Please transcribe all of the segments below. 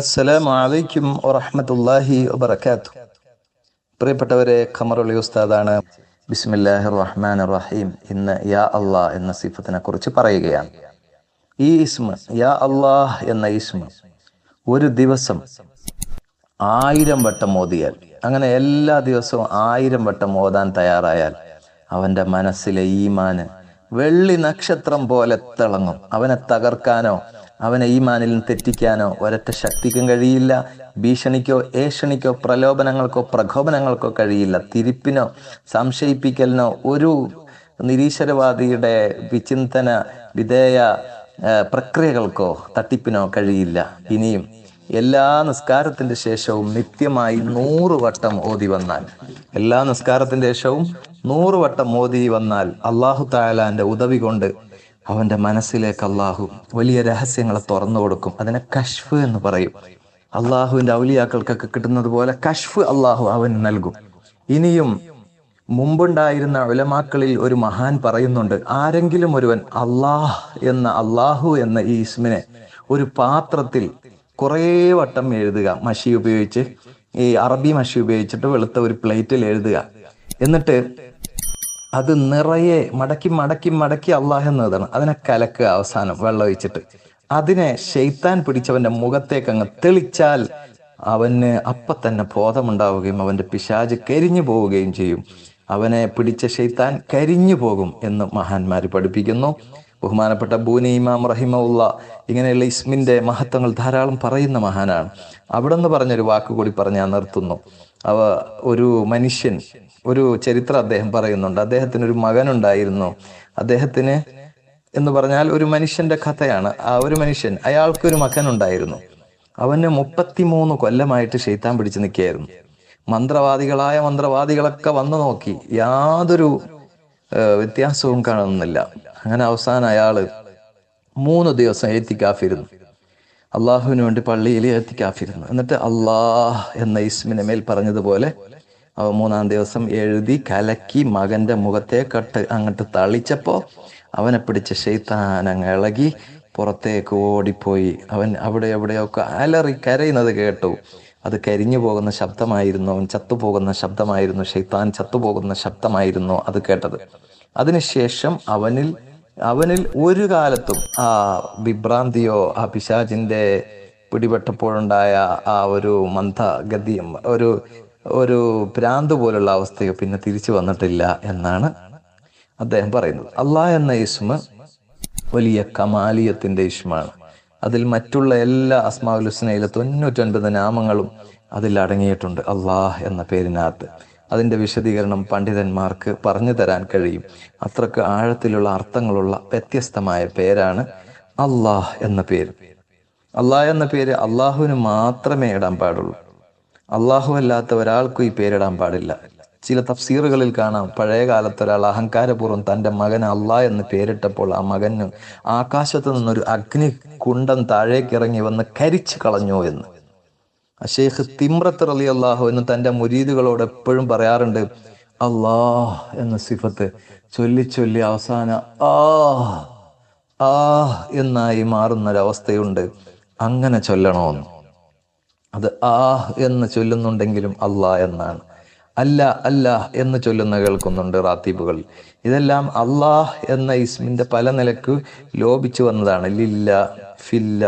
അസ്സലാമു അലൈക്കും വറഹമത്തല്ലാഹി വബർക്കാത്തു പ്രിയപ്പെട്ടവരെ ഖമറുള്ളി ഉസ്താദാണ് ബിസ്മില്ലാഹി റഹ്മാൻ റഹീം ഇന്ന് യാ അള്ളാഹ് എന്ന സിഫത്തിനെ കുറിച്ച് പറയുകയാണ് ഈ ഇസ്മ യാ അള്ളാഹ് എന്ന ഇസ്മ ഒരു ദിവസം ആയിരം വട്ടം ഓതിയാൽ അങ്ങനെ എല്ലാ ദിവസവും ആയിരം വട്ടം ഓതാൻ തയ്യാറായാൽ അവൻ്റെ മനസ്സിലെ ഈമാന് വെള്ളി നക്ഷത്രം പോലെ തിളങ്ങും അവനെ തകർക്കാനോ അവനെ ഈമാനിൽ തെറ്റിക്കാനോ ഒരൊറ്റ ശക്തിക്കും കഴിയില്ല ഭീഷണിക്കോ ഏഷണിക്കോ പ്രലോഭനങ്ങൾക്കോ പ്രകോപനങ്ങൾക്കോ കഴിയില്ല തിരിപ്പിനോ സംശയിപ്പിക്കലിനോ ഒരു നിരീശ്വരവാദിയുടെ വിചിന്തന വിധേയ പ്രക്രിയകൾക്കോ തട്ടിപ്പിനോ കഴിയില്ല ഇനിയും എല്ലാ നിസ്കാരത്തിന്റെ ശേഷവും നിത്യമായി നൂറു വട്ടം ഓതി വന്നാൽ എല്ലാ നിസ്കാരത്തിന്റെ ശേഷവും നൂറു വട്ടം ഓതി വന്നാൽ അള്ളാഹു തായാലാന്റെ ഉദവി കൊണ്ട് അവന്റെ മനസ്സിലേക്ക് അള്ളാഹു വലിയ രഹസ്യങ്ങളെ തുറന്നു കൊടുക്കും അതിനെ കഷ്ഫ് എന്ന് പറയും അള്ളാഹുവിന്റെ ഔലിയാക്കൾക്കൊക്കെ കിട്ടുന്നത് പോലെ കഷ്ഫ് അള്ളാഹു അവന് നൽകും ഇനിയും മുമ്പുണ്ടായിരുന്ന ഉലമാക്കളിൽ ഒരു മഹാൻ പറയുന്നുണ്ട് ആരെങ്കിലും ഒരുവൻ അള്ളാഹ് എന്ന അള്ളാഹു എന്ന ഈ ഇസ്മിനെ ഒരു പാത്രത്തിൽ കുറേ വട്ടം എഴുതുക മഷി ഉപയോഗിച്ച് ഈ അറബി മഷി ഉപയോഗിച്ചിട്ട് വെളുത്ത ഒരു പ്ലേറ്റിൽ എഴുതുക എന്നിട്ട് അത് നിറയെ മടക്കി മടക്കി മടക്കി അള്ളാഹ് എന്നതാണ് അതിനെ കലക്കുക അവസാനം വെള്ളം ഒഴിച്ചിട്ട് അതിനെ ഷെയ്ത്താൻ പിടിച്ചവന്റെ മുഖത്തേക്ക് അങ്ങ് തെളിച്ചാൽ അവന് അപ്പം തന്നെ ബോധമുണ്ടാവുകയും അവന്റെ പിശാജ് കരിഞ്ഞു പോവുകയും ചെയ്യും അവനെ പിടിച്ച ഷെയ്ത്താൻ കരിഞ്ഞു പോകും എന്ന് മഹാന്മാർ പഠിപ്പിക്കുന്നു ബഹുമാനപ്പെട്ട ബൂനി ഇമാം റഹിമുള്ള ഇങ്ങനെയുള്ള ഇസ്മിന്റെ മഹത്വങ്ങൾ ധാരാളം പറയുന്ന മഹാനാണ് അവിടെ നിന്ന് പറഞ്ഞൊരു വാക്ക് കൂടി പറഞ്ഞ് ഞാൻ നിർത്തുന്നു അവ ഒരു മനുഷ്യൻ ഒരു ചരിത്രം അദ്ദേഹം പറയുന്നുണ്ട് അദ്ദേഹത്തിന് ഒരു മകനുണ്ടായിരുന്നു അദ്ദേഹത്തിന് എന്ന് പറഞ്ഞാൽ ഒരു മനുഷ്യന്റെ കഥയാണ് ആ ഒരു മനുഷ്യൻ അയാൾക്ക് ഒരു മകനുണ്ടായിരുന്നു അവന് മുപ്പത്തിമൂന്ന് കൊല്ലമായിട്ട് ഷെയ്ത്താൻ പിടിച്ചു നിൽക്കുകയായിരുന്നു മന്ത്രവാദികളായ മന്ത്രവാദികളൊക്കെ വന്നു നോക്കി യാതൊരു വ്യത്യാസവും കാണുന്നില്ല അങ്ങനെ അവസാനം അയാള് മൂന്ന് ദിവസം എത്തിക്കാഫിരുന്നു അള്ളാഹുവിന് വേണ്ടി പള്ളിയിൽ എത്തിക്കാഫിരുന്നു എന്നിട്ട് അള്ളാഹ് എന്ന ഇസ്മിന് മേൽ പറഞ്ഞതുപോലെ അവ മൂന്നാം ദിവസം എഴുതി കലക്കി മകന്റെ മുഖത്തെ കട്ട് അങ്ങോട്ട് തളിച്ചപ്പോൾ അവനെ പിടിച്ച ശൈത്താനങ്ങ് ഇളകി പുറത്തേക്ക് ഓടിപ്പോയി അവൻ അവിടെ എവിടെയൊക്കെ അലറി കരയുന്നത് കേട്ടു അത് കരിഞ്ഞു പോകുന്ന ശബ്ദമായിരുന്നു അവൻ ചത്തുപോകുന്ന ശബ്ദമായിരുന്നു ഷെയ്ത്താൻ ചത്തുപോകുന്ന ശബ്ദമായിരുന്നു അത് കേട്ടത് അതിനുശേഷം അവനിൽ അവനിൽ ഒരു കാലത്തും ആ വിഭ്രാന്തിയോ ആ പിശാചിന്റെ പിടിപെട്ടപ്പോഴുണ്ടായ ആ ഒരു മന്ദഗതിയും ഒരു ഒരു ഭ്രാന്ത് പോലുള്ള അവസ്ഥയോ പിന്നെ തിരിച്ചു വന്നിട്ടില്ല എന്നാണ് അദ്ദേഹം പറയുന്നത് അള്ളാഹ് എന്ന ഇസ്മ വലിയ കമാലിയത്തിന്റെ ഇസ്മാണ് അതിൽ മറ്റുള്ള എല്ലാ അസ്മാവുൽ ഹുസ്നയിലെ തൊണ്ണൂറ്റൊൻപത് നാമങ്ങളും അതിൽ അടങ്ങിയിട്ടുണ്ട് അള്ളാഹ് എന്ന പേരിനകത്ത് അതിൻ്റെ വിശദീകരണം പണ്ഡിതന്മാർക്ക് പറഞ്ഞു തരാൻ കഴിയും അത്രക്ക് ആഴത്തിലുള്ള അർത്ഥങ്ങളുള്ള വ്യത്യസ്തമായ പേരാണ് അള്ളാഹ് എന്ന പേര് അള്ളാഹ് എന്ന പേര് അള്ളാഹുവിന് മാത്രമേ ഇടാൻ പാടുള്ളൂ അള്ളാഹു അല്ലാത്ത ഒരാൾക്കും ഈ പേരിടാൻ പാടില്ല ചില തഫ്സീറുകളിൽ കാണാം പഴയ കാലത്ത് ഒരാൾ അഹങ്കാരപൂർവ്വം തൻ്റെ മകന് അല്ലാ എന്ന് പേരിട്ടപ്പോൾ ആ മകന് ആകാശത്ത് നിന്നൊരു അഗ്നി കുണ്ടം താഴേക്കിറങ്ങി വന്ന് കരിച്ചു കളഞ്ഞു എന്ന് അഷേഖ് തിമ്രത്ത് അലി അള്ളാഹു എന്ന് തൻ്റെ മുരീദുകളോട് എപ്പോഴും പറയാറുണ്ട് അള്ളാഹ് എന്ന സിഫത്ത് ചൊല്ലി ചൊല്ലി അവസാന ആ ആ എന്നായി മാറുന്നൊരവസ്ഥയുണ്ട് അങ്ങനെ ചൊല്ലണമെന്ന് അത് ആ എന്ന് ചൊല്ലുന്നുണ്ടെങ്കിലും അല്ലാ എന്നാണ് അല്ല അല്ല എന്ന് ചൊല്ലുന്ന കേൾക്കുന്നുണ്ട് റാത്തീബുകൾ ഇതെല്ലാം അള്ളാഹ് എന്ന ഇസ്മിന്റെ പല നിലക്ക് ലോപിച്ചു വന്നതാണ് ലില്ല ഫില്ല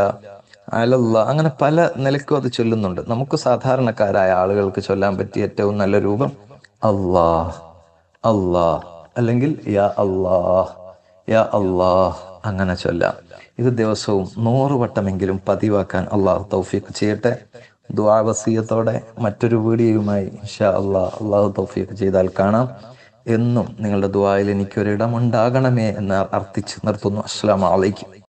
അലല്ല അങ്ങനെ പല നിലക്കും അത് ചൊല്ലുന്നുണ്ട് നമുക്ക് സാധാരണക്കാരായ ആളുകൾക്ക് ചൊല്ലാൻ പറ്റിയ ഏറ്റവും നല്ല രൂപം അള്ളാ അള്ളാ അല്ലെങ്കിൽ യാ അള്ളാ യാ അള്ളാ അങ്ങനെ ചൊല്ലാം ഇത് ദിവസവും നൂറ് വട്ടമെങ്കിലും പതിവാക്കാൻ അള്ളാഹു തൗഫീഖ് ചെയ്യട്ടെ ദ്വാവസീയത്തോടെ മറ്റൊരു വീഡിയോയുമായി ഇൻഷാ അള്ളാഹ് അള്ളാഹു തൗഫീഖ് ചെയ്താൽ കാണാം എന്നും നിങ്ങളുടെ ദ്വായിൽ എനിക്കൊരിടമുണ്ടാകണമേ എന്ന് അർത്ഥിച്ച് നിർത്തുന്നു അസ്സാം വലൈക്കും